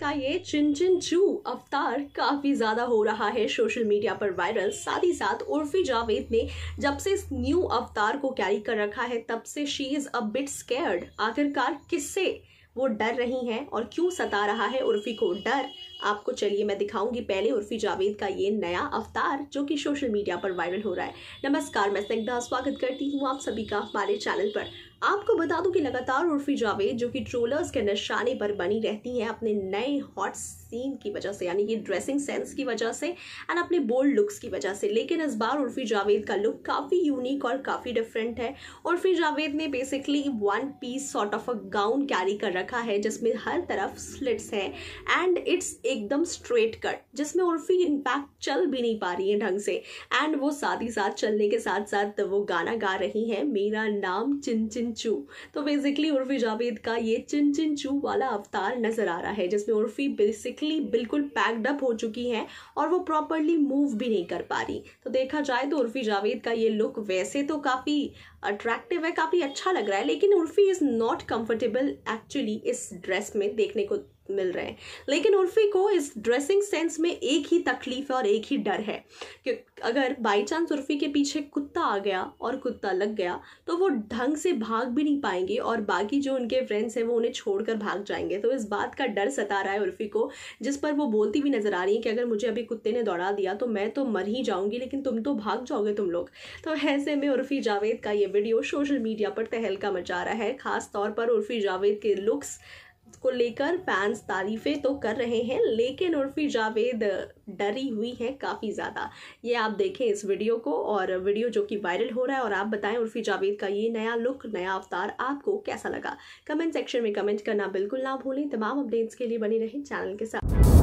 का ये चिन चू अवतार काफ़ी ज़्यादा हो रहा है सोशल मीडिया पर वायरल साथ ही साथ उर्फी जावेद ने जब से इस न्यू अवतार को कैरी कर रखा है तब से she is a bit scared आखिरकार किससे वो डर रही हैं और क्यों सता रहा है उर्फी को डर आपको चलिए मैं दिखाऊंगी पहले उर्फी जावेद का ये नया अवतार जो कि सोशल मीडिया पर वायरल हो रहा है नमस्कार मैं स्निग्धा स्वागत करती हूँ आप सभी का हमारे चैनल पर आपको बता दूं कि लगातार उर्फी जावेद जो कि ट्रोलर्स के निशाने पर बनी रहती हैं अपने नए हॉट सीन की वजह से यानी कि ड्रेसिंग सेंस की वजह से एंड अपने बोल्ड लुक्स की वजह से लेकिन इस बार उर्फी जावेद का लुक काफ़ी यूनिक और काफ़ी डिफरेंट है उर्फी जावेद ने basically one piece sort of a gown carry कर रखा है जिसमें हर तरफ स्लिट्स हैं एंड इट्स ए एकदम स्ट्रेट कट जिसमें उर्फी इनफैक्ट चल भी नहीं पा रही है ढंग से एंड वो साथ ही साथ चलने के साथ साथ वो गाना गा रही हैं मेरा नाम चिन चिन चू तो बेसिकली उर्फी जावेद का ये चिन चिन चू वाला अवतार नज़र आ रहा है जिसमें उर्फी बेसिकली बिल्कुल पैक्ड अप हो चुकी है और वो प्रॉपरली मूव भी नहीं कर पा रही तो देखा जाए तो उर्फी जावेद का ये लुक वैसे तो काफ़ी अट्रैक्टिव है काफ़ी अच्छा लग रहा है लेकिन Urfi is not comfortable actually इस ड्रेस में देखने को मिल रहे हैं लेकिन उर्फी को इस ड्रेसिंग सेंस में एक ही तकलीफ है और एक ही डर है कि अगर बाई चांस उर्फी के पीछे कुत्ता आ गया और कुत्ता लग गया तो वो ढंग से भाग भी नहीं पाएंगे और बाकी जो उनके फ्रेंड्स हैं वो उन्हें छोड़कर भाग जाएंगे तो इस बात का डर सता रहा है उर्फी को जिस पर वो बोलती हुई नज़र आ रही है कि अगर मुझे अभी कुत्ते ने दौड़ा दिया तो मैं तो मर ही जाऊँगी लेकिन तुम तो भाग जाओगे तुम लोग तो ऐसे में उर्फी जावेद का ये वीडियो सोशल मीडिया पर तहलका मचा रहा है खासतौर पर उर्फी जावेद के लुक्स को लेकर फैंस तारीफें तो कर रहे हैं लेकिन उर्फी जावेद डरी हुई है काफ़ी ज़्यादा ये आप देखें इस वीडियो को और वीडियो जो कि वायरल हो रहा है और आप बताएं उर्फी जावेद का ये नया लुक नया अवतार आपको कैसा लगा कमेंट सेक्शन में कमेंट करना बिल्कुल ना भूलें तमाम अपडेट्स के लिए बनी रहें चैनल के साथ